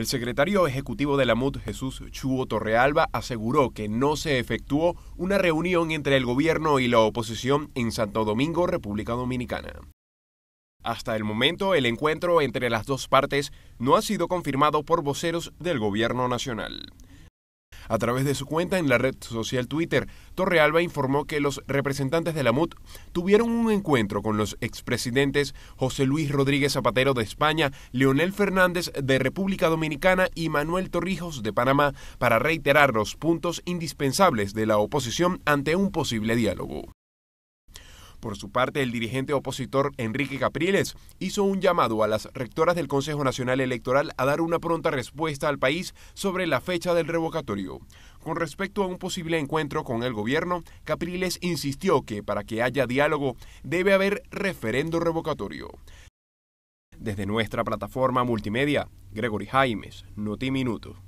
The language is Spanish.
El secretario ejecutivo de la MUD, Jesús Chuo Torrealba, aseguró que no se efectuó una reunión entre el gobierno y la oposición en Santo Domingo, República Dominicana. Hasta el momento, el encuentro entre las dos partes no ha sido confirmado por voceros del gobierno nacional. A través de su cuenta en la red social Twitter, Torrealba informó que los representantes de la MUT tuvieron un encuentro con los expresidentes José Luis Rodríguez Zapatero de España, Leonel Fernández de República Dominicana y Manuel Torrijos de Panamá para reiterar los puntos indispensables de la oposición ante un posible diálogo. Por su parte, el dirigente opositor Enrique Capriles hizo un llamado a las rectoras del Consejo Nacional Electoral a dar una pronta respuesta al país sobre la fecha del revocatorio. Con respecto a un posible encuentro con el gobierno, Capriles insistió que para que haya diálogo debe haber referendo revocatorio. Desde nuestra plataforma multimedia, Gregory Jaimes, Noti Minuto.